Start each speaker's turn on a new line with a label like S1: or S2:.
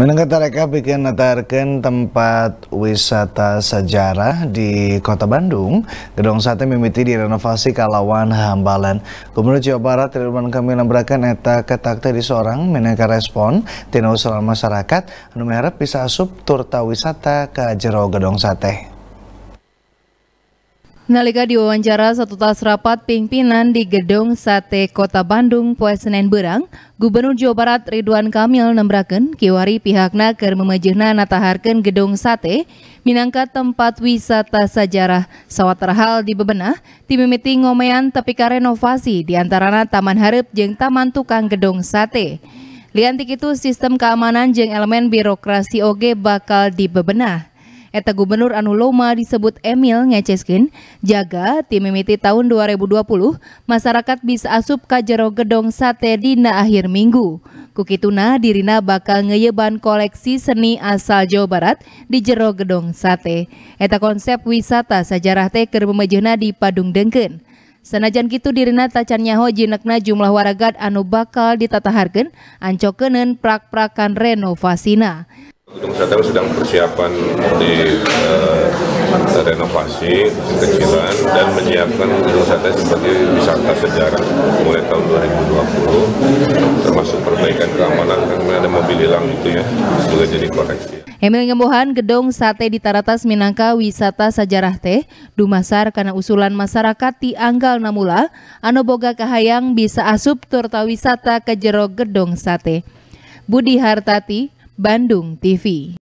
S1: Menengah mereka bikin natarkan tempat wisata sejarah di kota Bandung. Gedung sate mimiti direnovasi kalawan hambalan. Gubernur Jawa Barat Ridwan Kamil nambrakan eta ketakte di seorang menengah respon tina usulan masyarakat. Anu bisa asup turta wisata ke jero gedung sate.
S2: Nalika diwawancara satu tas rapat pimpinan di Gedung Sate Kota Bandung poe Senen Berang, Gubernur Jawa Barat Ridwan Kamil nembraken kiwari pihak Naker memajihna nataharken Gedung Sate minangka tempat wisata sejarah terhal di bebenah timimiti ngomean tepi renovasi di antarana Taman Hareup jeng Taman Tukang Gedung Sate. Liantik itu sistem keamanan jeng elemen birokrasi oge bakal di bebenah. Eta Gubernur Anu disebut Emil ngeceskin, jaga tim mimiti tahun 2020, masyarakat bisa asup ke jero gedong sate dina akhir minggu. Kukituna dirina bakal ngeyeban koleksi seni asal Jawa Barat di jero gedong sate. Eta konsep wisata sejarah teker keur di Padung Dengken. Senajan gitu dirina tacan nyaho jinekna jumlah waragat anu bakal ditataharkan ancokenen prak-prakan renovasina
S3: gedung sate sedang persiapan di uh, renovasi kecilan dan menyiapkan gedung sate sebagai wisata sejarah mulai tahun 2020 termasuk perbaikan keamanan karena ada mobil hilang itu ya juga jadi koreksi.
S2: Emil Ngembohan, Gedung Sate di Taratas Minangka Wisata Sejarah Teh, Dumasar karena usulan masyarakat di Anggal Namula, Anoboga Kahayang bisa asup turta wisata ke jero Gedung Sate. Budi Hartati, Bandung TV.